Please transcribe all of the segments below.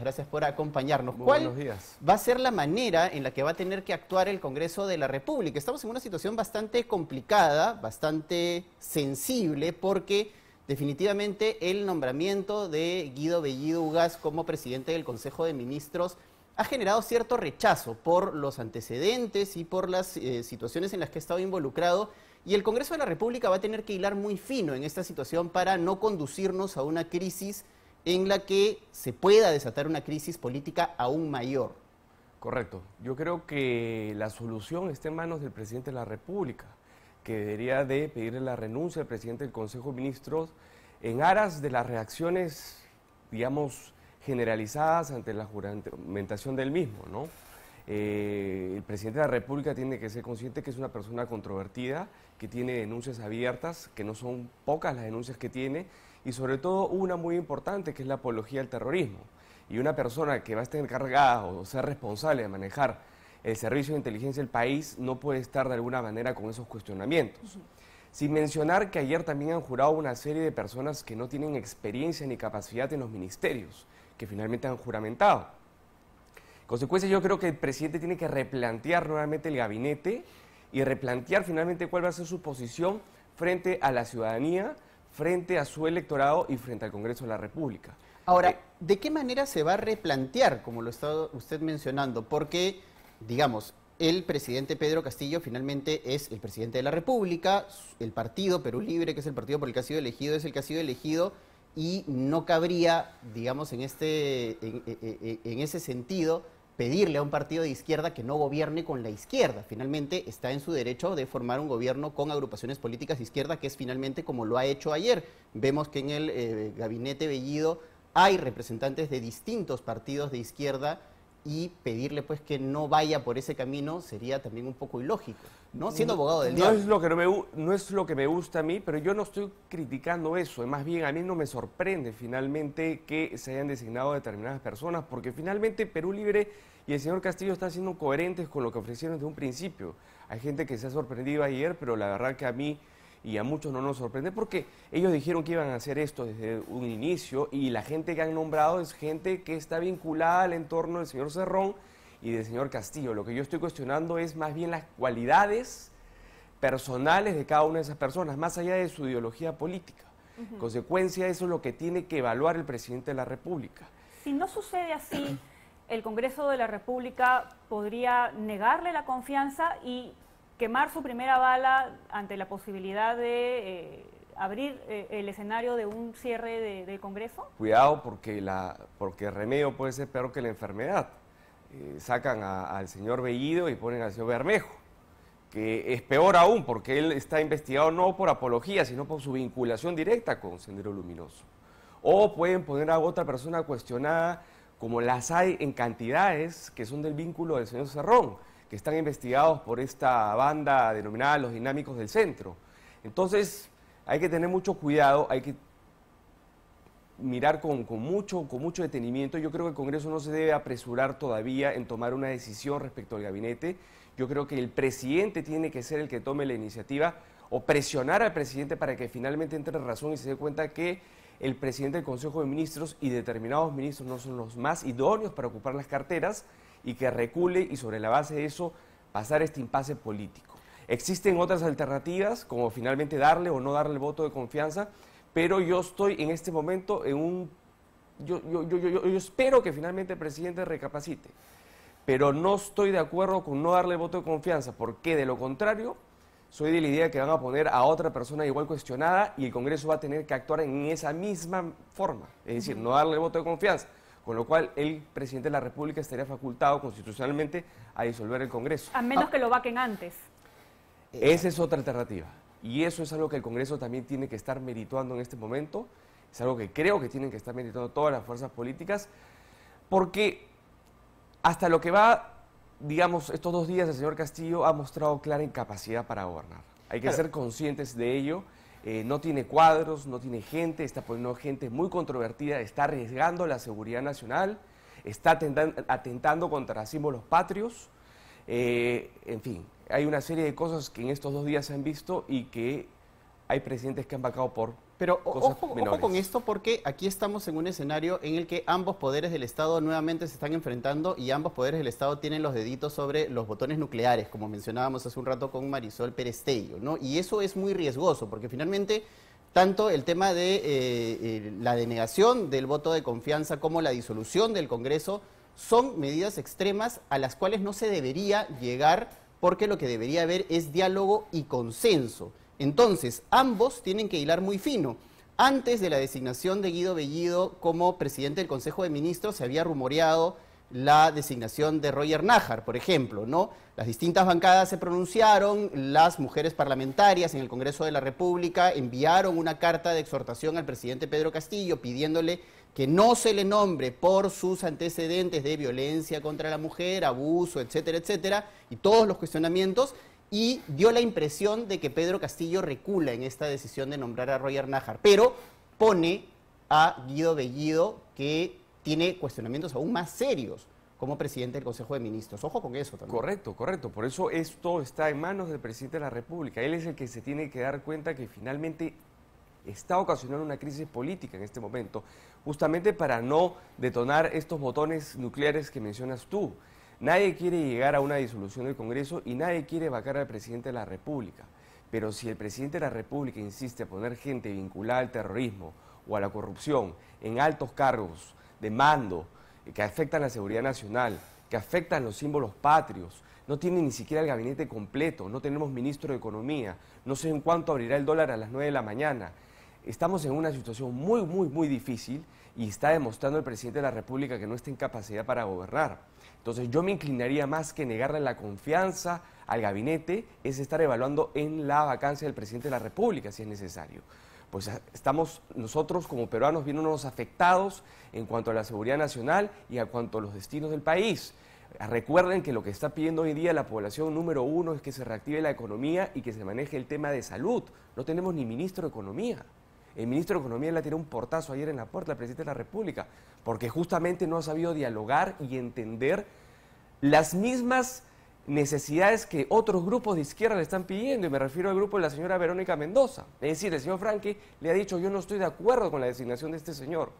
gracias por acompañarnos. ¿Cuál va a ser la manera en la que va a tener que actuar el Congreso de la República? Estamos en una situación bastante complicada, bastante sensible, porque definitivamente el nombramiento de Guido Bellido Ugas como presidente del Consejo de Ministros ha generado cierto rechazo por los antecedentes y por las eh, situaciones en las que ha estado involucrado. Y el Congreso de la República va a tener que hilar muy fino en esta situación para no conducirnos a una crisis en la que se pueda desatar una crisis política aún mayor. Correcto. Yo creo que la solución está en manos del presidente de la República, que debería de pedirle la renuncia al presidente del Consejo de Ministros en aras de las reacciones, digamos, generalizadas ante la juramentación del mismo, ¿no? Eh, el presidente de la República tiene que ser consciente que es una persona controvertida, que tiene denuncias abiertas, que no son pocas las denuncias que tiene, y sobre todo una muy importante que es la apología al terrorismo. Y una persona que va a estar encargada o ser responsable de manejar el servicio de inteligencia del país no puede estar de alguna manera con esos cuestionamientos. Sin mencionar que ayer también han jurado una serie de personas que no tienen experiencia ni capacidad en los ministerios, que finalmente han juramentado. consecuencia, yo creo que el presidente tiene que replantear nuevamente el gabinete y replantear finalmente cuál va a ser su posición frente a la ciudadanía frente a su electorado y frente al Congreso de la República. Ahora, eh, ¿de qué manera se va a replantear, como lo está usted mencionando? Porque, digamos, el presidente Pedro Castillo finalmente es el presidente de la República, el partido Perú Libre, que es el partido por el que ha sido elegido, es el que ha sido elegido y no cabría, digamos, en, este, en, en ese sentido pedirle a un partido de izquierda que no gobierne con la izquierda. Finalmente está en su derecho de formar un gobierno con agrupaciones políticas de izquierda, que es finalmente como lo ha hecho ayer. Vemos que en el eh, gabinete Bellido hay representantes de distintos partidos de izquierda y pedirle pues que no vaya por ese camino sería también un poco ilógico. ¿no? Siendo abogado del día es, lo que no, me, no es lo que me gusta a mí, pero yo no estoy criticando eso. Más bien, a mí no me sorprende finalmente que se hayan designado determinadas personas, porque finalmente Perú Libre y el señor Castillo están siendo coherentes con lo que ofrecieron desde un principio. Hay gente que se ha sorprendido ayer, pero la verdad que a mí y a muchos no nos sorprende porque ellos dijeron que iban a hacer esto desde un inicio y la gente que han nombrado es gente que está vinculada al entorno del señor Cerrón y del señor Castillo. Lo que yo estoy cuestionando es más bien las cualidades personales de cada una de esas personas, más allá de su ideología política. Consecuencia, eso es lo que tiene que evaluar el presidente de la República. Si no sucede así, el Congreso de la República podría negarle la confianza y quemar su primera bala ante la posibilidad de eh, abrir eh, el escenario de un cierre del Congreso? Cuidado porque, la, porque el remedio puede ser peor que la enfermedad. Eh, sacan al señor Bellido y ponen al señor Bermejo, que es peor aún porque él está investigado no por apología, sino por su vinculación directa con Sendero Luminoso. O pueden poner a otra persona cuestionada, como las hay en cantidades que son del vínculo del señor Cerrón, que están investigados por esta banda denominada los dinámicos del centro. Entonces, hay que tener mucho cuidado, hay que mirar con, mucho, con mucho detenimiento. Yo creo que el Congreso no se debe apresurar todavía en tomar una decisión respecto al gabinete. Yo creo que el presidente tiene que ser el que tome la iniciativa o presionar al presidente para que finalmente entre razón y se dé cuenta que el presidente del Consejo de Ministros y determinados ministros no son los más idóneos para ocupar las carteras y que recule y sobre la base de eso pasar este impasse político. Existen otras alternativas, como finalmente darle o no darle el voto de confianza, pero yo estoy en este momento en un... Yo, espero que finalmente el presidente recapacite, pero no estoy de acuerdo con no darle voto de confianza, porque de lo contrario, soy de la idea que van a poner a otra persona igual cuestionada y el Congreso va a tener que actuar en esa misma forma, es decir, no darle voto de confianza con lo cual el presidente de la República estaría facultado constitucionalmente a disolver el Congreso. A menos ah. que lo vaquen antes. Esa es otra alternativa. Y eso es algo que el Congreso también tiene que estar merituando en este momento. Es algo que creo que tienen que estar meditando todas las fuerzas políticas, porque hasta lo que va, digamos, estos dos días el señor Castillo ha mostrado clara incapacidad para gobernar. Hay que ser conscientes de ello. Eh, no tiene cuadros, no tiene gente, está poniendo gente muy controvertida, está arriesgando la seguridad nacional, está atentando, contra contra símbolos patrios. Eh, en fin, hay una serie de cosas que en estos dos días se han visto y que hay presidentes que han vacado por pero ojo, ojo, con esto porque aquí estamos en un escenario en el que ambos poderes del Estado nuevamente se están enfrentando y ambos poderes del Estado tienen los deditos sobre los botones nucleares, como mencionábamos hace un rato con Marisol Perestello, ¿no? Y eso es muy riesgoso porque finalmente tanto el tema de eh, eh, la denegación del voto de confianza como la disolución del Congreso son medidas extremas a las cuales no se debería llegar porque lo que debería haber es diálogo y consenso. Entonces, ambos tienen que hilar muy fino. Antes de la designación de Guido Bellido como presidente del Consejo de Ministros, se había rumoreado la designación de Roger Najar, por ejemplo, ¿no? Las distintas bancadas se pronunciaron, las mujeres parlamentarias en el Congreso de la República enviaron una carta de exhortación al presidente Pedro Castillo pidiéndole que no se le nombre por sus antecedentes de violencia contra la mujer, abuso, etcétera, etcétera, y todos los cuestionamientos, y dio la impresión de que Pedro Castillo recula en esta decisión de nombrar a Roger Najar, pero pone a Guido Bellido, que tiene cuestionamientos aún más serios como presidente del Consejo de Ministros. Ojo con eso también. Correcto, correcto. Por eso esto está en manos del presidente de la República. Él es el que se tiene que dar cuenta que finalmente está ocasionando una crisis política en este momento, justamente para no detonar estos botones nucleares que mencionas tú. Nadie quiere llegar a una disolución del Congreso y nadie quiere vacar al presidente de la República. Pero si el presidente de la República insiste a poner gente vinculada al terrorismo o a la corrupción en altos cargos de mando eh, que afectan la seguridad nacional, que afectan los símbolos patrios, no tiene ni siquiera el gabinete completo, no tenemos ministro de Economía, no sé en cuánto abrirá el dólar a las 9 de la mañana, Estamos en una situación muy, muy, muy difícil y está demostrando el presidente de la República que no está en capacidad para gobernar. Entonces yo me inclinaría más que negarle la confianza al gabinete, es estar evaluando en la vacancia del presidente de la República, si es necesario. Pues ah, estamos nosotros como peruanos viéndonos afectados en cuanto a la seguridad nacional y a cuanto a los destinos del país. Recuerden que lo que está pidiendo hoy día la población número uno es que se reactive la economía y que se maneje el tema de salud. No tenemos ni ministro de Economía. El ministro de Economía le tiró un portazo ayer en la puerta al presidente de la República, porque justamente no ha sabido dialogar y entender las mismas necesidades que otros grupos de izquierda le están pidiendo, y me refiero al grupo de la señora Verónica Mendoza. Es decir, el señor Franke le ha dicho, yo no estoy de acuerdo con la designación de este señor.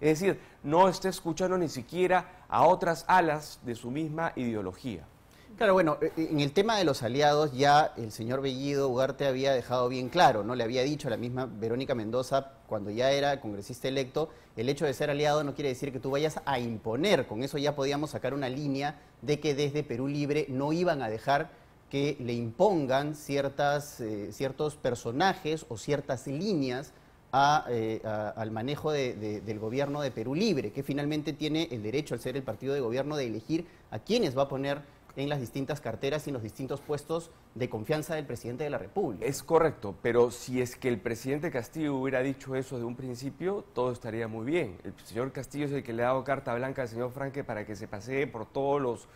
Es decir, no está escuchando ni siquiera a otras alas de su misma ideología. Claro, bueno, eh, eh, en el tema de los aliados ya el señor Bellido Ugarte había dejado bien claro, ¿no? Le había dicho a la misma Verónica Mendoza cuando ya era congresista electo, el hecho de ser aliado no quiere decir que tú vayas a imponer, con eso ya podíamos sacar una línea de que desde Perú Libre no iban a dejar que le impongan ciertas, eh, ciertos personajes o ciertas líneas al manejo del gobierno de Perú Libre, que finalmente tiene el derecho, al ser el partido de gobierno, de elegir a quienes va a poner en las distintas carteras y en los distintos puestos de confianza del presidente de la República. Es correcto, pero si es que el presidente Castillo hubiera dicho eso de un principio, todo estaría muy bien. El señor Castillo es el que le ha dado carta blanca al señor Franque para que se pasee por todos los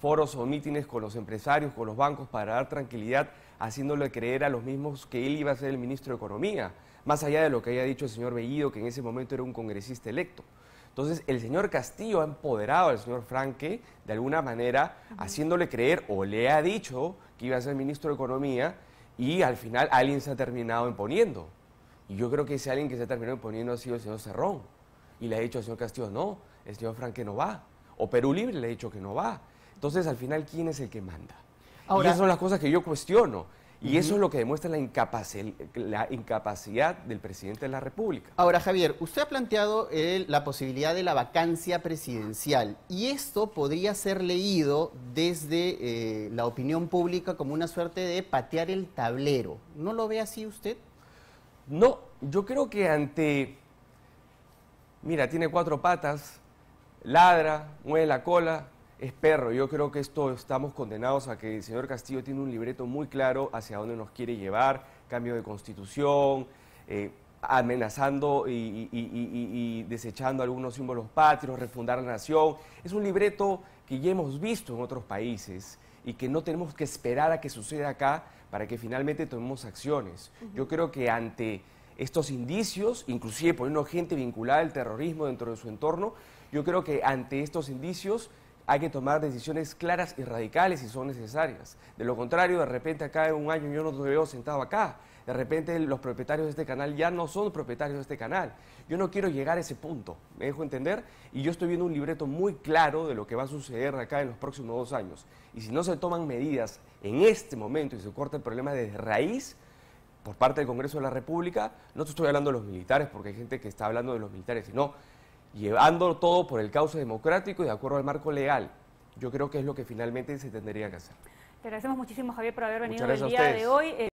foros o mítines con los empresarios, con los bancos, para dar tranquilidad, haciéndole creer a los mismos que él iba a ser el ministro de Economía, más allá de lo que haya dicho el señor Bellido, que en ese momento era un congresista electo. Entonces, el señor Castillo ha empoderado al señor Franque, de alguna manera, haciéndole creer o le ha dicho que iba a ser ministro de Economía y al final alguien se ha terminado imponiendo. Y yo creo que ese alguien que se ha terminado imponiendo ha sido el señor Cerrón. Y le ha dicho al señor Castillo, no, el señor Franque no va. O Perú Libre le ha dicho que no va. Entonces, al final, ¿quién es el que manda? Ahora, y esas son las cosas que yo cuestiono. Y eso es lo que demuestra la, incapacidad del presidente de la República. Ahora, Javier, usted ha planteado la posibilidad de la vacancia presidencial y esto podría ser leído desde eh, la opinión pública como una suerte de patear el tablero. ¿No lo ve así usted? No, yo creo que ante... Mira, tiene cuatro patas, ladra, mueve la cola, es perro. Yo creo que esto estamos condenados a que el señor Castillo tiene un libreto muy claro hacia dónde nos quiere llevar, cambio de constitución, eh, amenazando y, desechando algunos símbolos patrios, refundar la nación. Es un libreto que ya hemos visto en otros países y que no tenemos que esperar a que suceda acá para que finalmente tomemos acciones. Yo creo que ante estos indicios, inclusive poniendo gente vinculada al terrorismo dentro de su entorno, yo creo que ante estos indicios hay que tomar decisiones claras y radicales si son necesarias. De lo contrario, de repente acá en un año yo no te veo sentado acá. De repente los propietarios de este canal ya no son propietarios de este canal. Yo no quiero llegar a ese punto, me dejo entender, y yo estoy viendo un libreto muy claro de lo que va a suceder acá en los próximos dos años. Y si no se toman medidas en este momento y se corta el problema de raíz, por parte del Congreso de la República, no te estoy hablando de los militares, porque hay gente que está hablando de los militares, sino llevando todo por el cauce democrático y de acuerdo al marco legal. Yo creo que es lo que finalmente se tendría que hacer. Te agradecemos muchísimo, Javier, por haber venido el día de hoy.